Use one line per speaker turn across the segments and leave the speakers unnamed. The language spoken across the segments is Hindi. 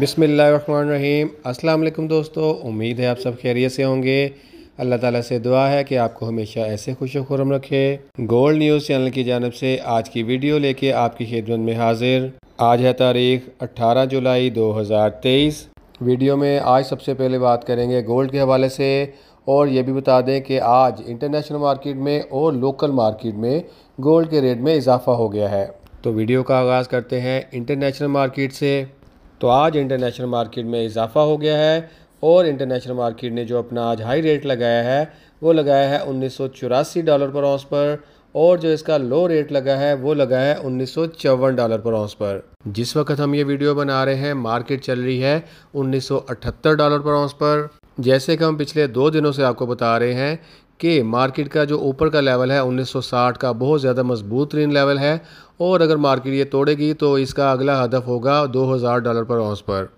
बिसमीम अस्सलाम दोस्तों उम्मीद है आप सब खैरियत से होंगे अल्लाह ताला से दुआ है कि आपको हमेशा ऐसे खुश खुरम रखे गोल्ड न्यूज़ चैनल की जानब से आज की वीडियो लेके आपकी खिदमत में हाजिर आज है तारीख 18 जुलाई 2023 वीडियो में आज सबसे पहले बात करेंगे गोल्ड के हवाले से और ये भी बता दें कि आज इंटरनेशनल मार्केट में और लोकल मार्केट में गोल्ड के रेट में इजाफा हो गया है तो वीडियो का आगाज़ करते हैं इंटरनेशनल मार्केट से तो आज इंटरनेशनल मार्केट में इजाफा हो गया है और इंटरनेशनल मार्केट ने जो अपना आज हाई रेट लगाया है वो लगाया है उन्नीस डॉलर पर ऑंस पर और जो इसका लो रेट लगा है वो लगा है उन्नीस डॉलर पर ऑंस पर जिस वक्त हम ये वीडियो बना रहे हैं मार्केट चल रही है उन्नीस डॉलर पर ऑंस पर जैसे कि हम पिछले दो दिनों से आपको बता रहे हैं कि मार्केट का जो ऊपर का लेवल है 1960 का बहुत ज़्यादा मजबूत तरीन लेवल है और अगर मार्केट ये तोड़ेगी तो इसका अगला हदफ होगा 2000 डॉलर पर औंस पर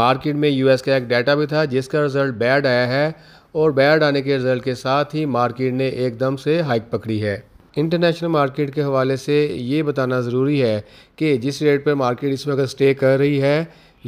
मार्केट में यूएस का एक डाटा भी था जिसका रिज़ल्ट बैड आया है और बैड आने के रिज़ल्ट के साथ ही मार्केट ने एकदम से हाइक पकड़ी है इंटरनेशनल मार्केट के हवाले से ये बताना ज़रूरी है कि जिस रेट पर मार्केट इसमें अगर स्टे कर रही है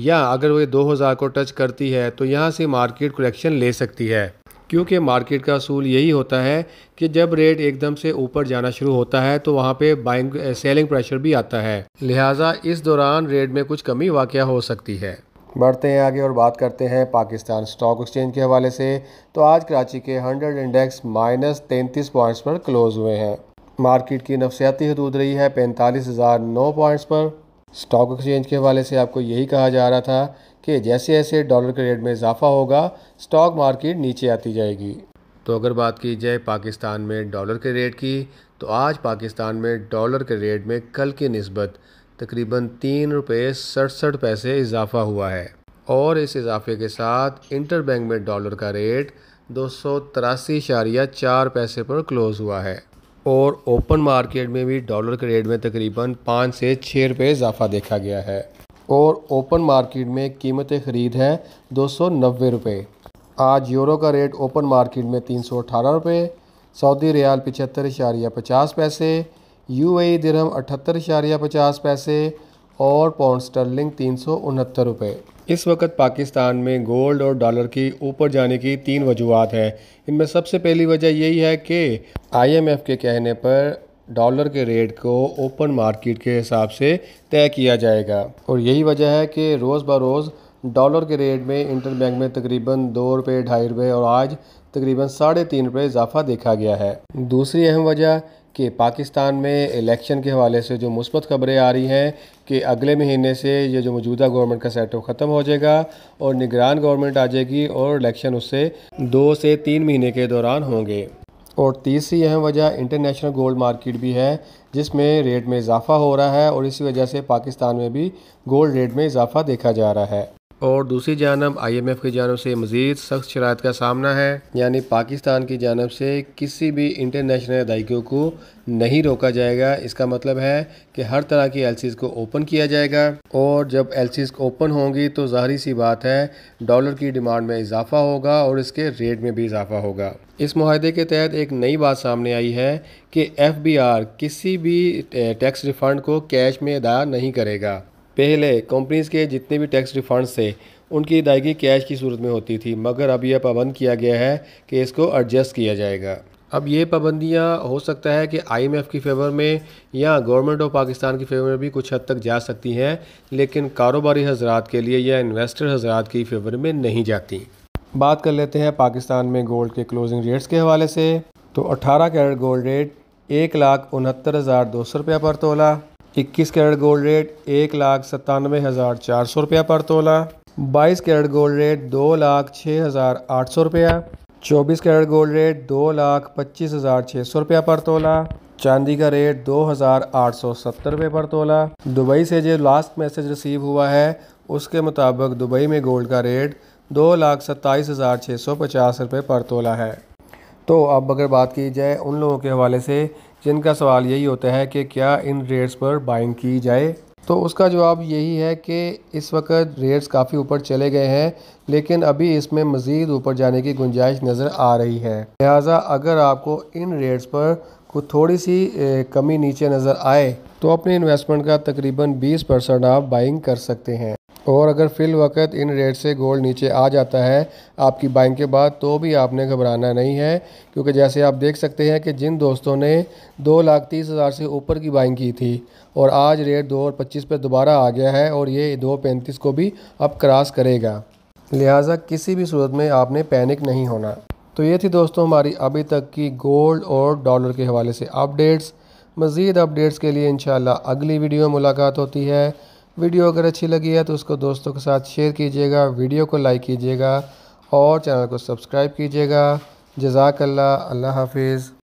या अगर वो दो को टच करती है तो यहाँ से मार्केट कलेक्शन ले सकती है क्योंकि मार्केट का असूल यही होता है कि जब रेट एकदम से ऊपर जाना शुरू होता है तो वहाँ पे बाइंग सेलिंग प्रेशर भी आता है लिहाजा इस दौरान रेट में कुछ कमी वाक़ हो सकती है बढ़ते हैं आगे और बात करते हैं पाकिस्तान स्टॉक एक्सचेंज के हवाले से तो आज कराची के हंड्रेड इंडेक्स माइनस तैंतीस पॉइंट्स पर क्लोज़ हुए हैं मार्केट की नफसियाती हदूद रही है पैंतालीस हज़ार नौ पॉइंट्स पर स्टॉक एक्सचेंज के हवाले से आपको यही कहा जा रहा था कि जैसे जैसे डॉलर के रेट में इजाफा होगा स्टॉक मार्केट नीचे आती जाएगी तो अगर बात की जाए पाकिस्तान में डॉलर के रेट की तो आज पाकिस्तान में डॉलर के रेट में कल की नस्बत तकरीबन तीन रुपये सड़सठ पैसे इजाफा हुआ है और इस इजाफे के साथ इंटर बैंक में डॉलर का रेट दो सौ तिरासी इशारिया चार पैसे पर क्लोज़ हुआ है और ओपन मार्केट में भी डॉलर के रेट में तकरीबन पाँच से छः रुपये इजाफा देखा गया है और ओपन मार्केट में कीमतें ख़रीद हैं दो सौ नब्बे रुपये आज यूरो का रेट ओपन मार्केट में तीन सौ अठारह रुपये सऊदी रियाल पिछहत्तर इशारिया पचास पैसे यू ए दिरहम अठहत्तर इशारिया पचास पैसे और पाउंड स्टर्लिंग तीन सौ उनहत्तर रुपये इस वक्त पाकिस्तान में गोल्ड और डॉलर की ऊपर जाने की तीन वजूहत हैं इनमें सबसे पहली वजह यही है कि आईएमएफ के कहने पर डॉलर के रेट को ओपन मार्केट के हिसाब से तय किया जाएगा और यही वजह है कि रोज़ बरोज़ डॉलर के रेट में इंटर बैंक में तकरीबन दो रुपये ढाई रुपये और आज तकरीबन साढ़े तीन रुपये इजाफा देखा गया है दूसरी अहम वजह कि पाकिस्तान में इलेक्शन के हवाले से जो मुस्बत खबरें आ रही हैं कि अगले महीने से ये जो मौजूदा गवर्नमेंट का सेटअप ख़त्म हो जाएगा और निगरान गवर्नमेंट आ जाएगी और इलेक्शन उससे दो से तीन महीने के दौरान होंगे और तीसरी अहम वजह इंटरनेशनल गोल्ड मार्केट भी है जिसमें रेट में इजाफा हो रहा है और इसी वजह से पाकिस्तान में भी गोल्ड रेट में इजाफा देखा जा रहा है और दूसरी जानब आई एम एफ़ की जानब से मज़ीद सख्त शरात का सामना है यानी पाकिस्तान की जानब से किसी भी इंटरनेशनल अदायगियों को नहीं रोका जाएगा इसका मतलब है कि हर तरह की एल को ओपन किया जाएगा और जब एल ओपन होंगी तो ज़ाहरी सी बात है डॉलर की डिमांड में इजाफ़ा होगा और इसके रेट में भी इजाफ़ा होगा इस माहे के तहत एक नई बात सामने आई है कि एफ़ किसी भी टैक्स रिफ़ंड को कैश में अदा नहीं करेगा पहले कंपनीज़ के जितने भी टैक्स रिफंड्स थे उनकी अदायगी कैश की सूरत में होती थी मगर अब यह पाबंद किया गया है कि इसको एडजस्ट किया जाएगा अब ये पाबंदियाँ हो सकता है कि आईएमएफ की फेवर में या गवर्नमेंट ऑफ पाकिस्तान की फेवर में भी कुछ हद तक जा सकती हैं लेकिन कारोबारी हजरात के लिए या इन्वेस्टर हजरात की फेवर में नहीं जाती बात कर लेते हैं पाकिस्तान में गोल्ड के क्लोजिंग रेट्स के हवाले से तो 18 कैरेट गोल्ड रेट एक लाख उनहत्तर हज़ार दो सौ रुपये पर तोला इक्कीस कैरेट गोल्ड रेट एक लाख सत्तानवे हज़ार चार सौ रुपया पर तोला बाईस कैरेट गोल्ड रेट दो लाख छः हज़ार आठ सौ रुपया चौबीस कैरेट गोल्ड रेट दो लाख पच्चीस हज़ार छः सौ रुपया पर तोला चांदी का रेट दो हज़ार आठ सौ सत्तर रुपये पर तोला दुबई से जो लास्ट मैसेज रिसीव हुआ है उसके मुताबिक दुबई में गोल्ड का रेट दो लाख सत्ताईस हज़ार छः सौ पचास रुपये पर तोला है तो अब अगर बात की जाए उन लोगों के हवाले से जिनका सवाल यही होता है कि क्या इन रेट्स पर बाइंग की जाए तो उसका जवाब यही है कि इस वक्त रेट्स काफ़ी ऊपर चले गए हैं लेकिन अभी इसमें मज़ीद ऊपर जाने की गुंजाइश नज़र आ रही है लिहाजा अगर आपको इन रेट्स पर कुछ थोड़ी सी कमी नीचे नज़र आए तो अपने इन्वेस्टमेंट का तकरीबन 20 परसेंट आप बाइंग कर सकते हैं और अगर फ़िल वक़्त इन रेट से गोल्ड नीचे आ जाता है आपकी बाइंग के बाद तो भी आपने घबराना नहीं है क्योंकि जैसे आप देख सकते हैं कि जिन दोस्तों ने दो लाख तीस हज़ार से ऊपर की बाइंग की थी और आज रेट दो और पच्चीस पर दोबारा आ गया है और ये दो पैंतीस को भी अब क्रॉस करेगा लिहाजा किसी भी सूरत में आपने पैनिक नहीं होना तो ये थी दोस्तों हमारी अभी तक की गोल्ड और डॉलर के हवाले से अपडेट्स मज़ीद अपडेट्स के लिए इन अगली वीडियो में मुलाकात होती है वीडियो अगर अच्छी लगी है तो उसको दोस्तों के साथ शेयर कीजिएगा वीडियो को लाइक कीजिएगा और चैनल को सब्सक्राइब कीजिएगा जजाकल्ला अल्लाह हाफिज़